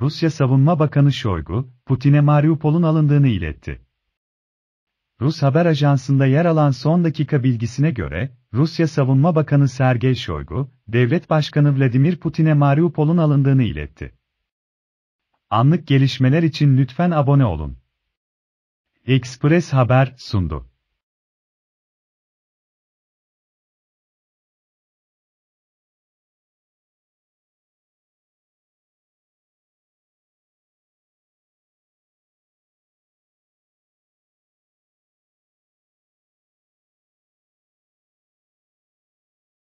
Rusya Savunma Bakanı Şoygu, Putin'e Mariupol'un alındığını iletti. Rus haber ajansında yer alan son dakika bilgisine göre, Rusya Savunma Bakanı Sergey Şoygu, Devlet Başkanı Vladimir Putin'e Mariupol'un alındığını iletti. Anlık gelişmeler için lütfen abone olun. Express Haber sundu.